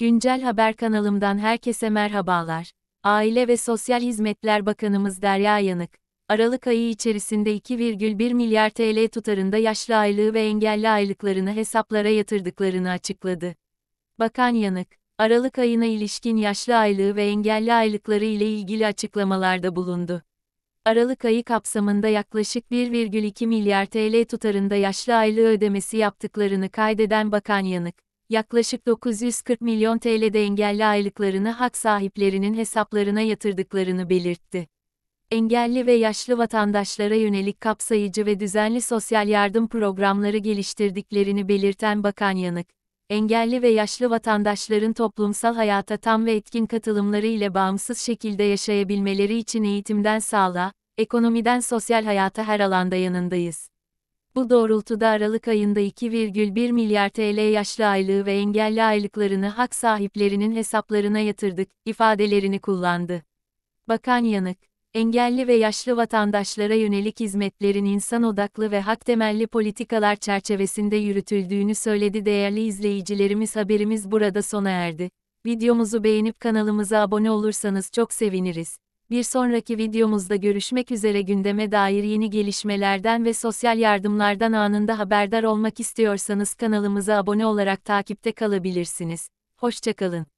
Güncel Haber kanalımdan herkese merhabalar. Aile ve Sosyal Hizmetler Bakanımız Derya Yanık, Aralık ayı içerisinde 2,1 milyar TL tutarında yaşlı aylığı ve engelli aylıklarını hesaplara yatırdıklarını açıkladı. Bakan Yanık, Aralık ayına ilişkin yaşlı aylığı ve engelli aylıkları ile ilgili açıklamalarda bulundu. Aralık ayı kapsamında yaklaşık 1,2 milyar TL tutarında yaşlı aylığı ödemesi yaptıklarını kaydeden Bakan Yanık, yaklaşık 940 milyon TL'de engelli aylıklarını hak sahiplerinin hesaplarına yatırdıklarını belirtti. Engelli ve yaşlı vatandaşlara yönelik kapsayıcı ve düzenli sosyal yardım programları geliştirdiklerini belirten Bakan Yanık, engelli ve yaşlı vatandaşların toplumsal hayata tam ve etkin katılımları ile bağımsız şekilde yaşayabilmeleri için eğitimden sağlığa, ekonomiden sosyal hayata her alanda yanındayız. Bu doğrultuda Aralık ayında 2,1 milyar TL yaşlı aylığı ve engelli aylıklarını hak sahiplerinin hesaplarına yatırdık, ifadelerini kullandı. Bakan Yanık, engelli ve yaşlı vatandaşlara yönelik hizmetlerin insan odaklı ve hak temelli politikalar çerçevesinde yürütüldüğünü söyledi. Değerli izleyicilerimiz haberimiz burada sona erdi. Videomuzu beğenip kanalımıza abone olursanız çok seviniriz. Bir sonraki videomuzda görüşmek üzere gündeme dair yeni gelişmelerden ve sosyal yardımlardan anında haberdar olmak istiyorsanız kanalımıza abone olarak takipte kalabilirsiniz. Hoşçakalın.